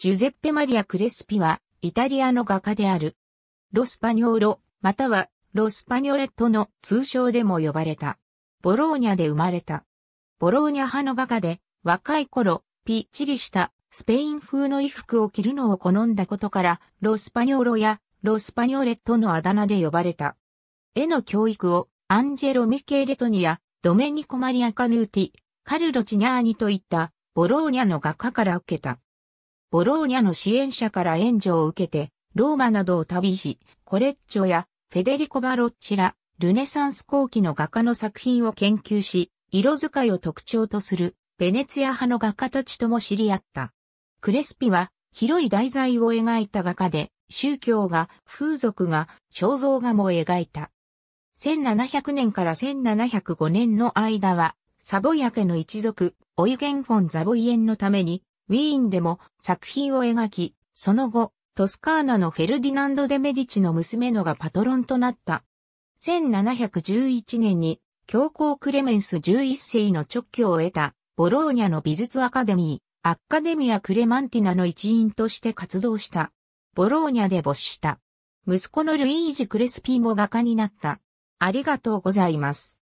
ジュゼッペ・マリア・クレスピは、イタリアの画家である。ロスパニョーロ、または、ロスパニョレットの通称でも呼ばれた。ボローニャで生まれた。ボローニャ派の画家で、若い頃、ぴっちりしたスペイン風の衣服を着るのを好んだことから、ロスパニョーロやロスパニョーレットのあだ名で呼ばれた。絵の教育をアンジェロ・ミケーレトニア、ドメニコ・マリア・カヌーティ、カルロ・チニャーニといったボローニャの画家から受けた。ボローニャの支援者から援助を受けて、ローマなどを旅し、コレッチョやフェデリコ・バロッチラ、ルネサンス後期の画家の作品を研究し、色使いを特徴とするベネツィア派の画家たちとも知り合った。クレスピは広い題材を描いた画家で、宗教が、風俗が、肖像画も描いた。1700年から1705年の間は、サボヤ家の一族、オイゲンフォン・ザボイエンのために、ウィーンでも作品を描き、その後、トスカーナのフェルディナンド・デ・メディチの娘のがパトロンとなった。1711年に教皇クレメンス11世の直居を得たボローニャの美術アカデミー、アッカデミア・クレマンティナの一員として活動した。ボローニャで没した。息子のルイージ・クレスピーも画家になった。ありがとうございます。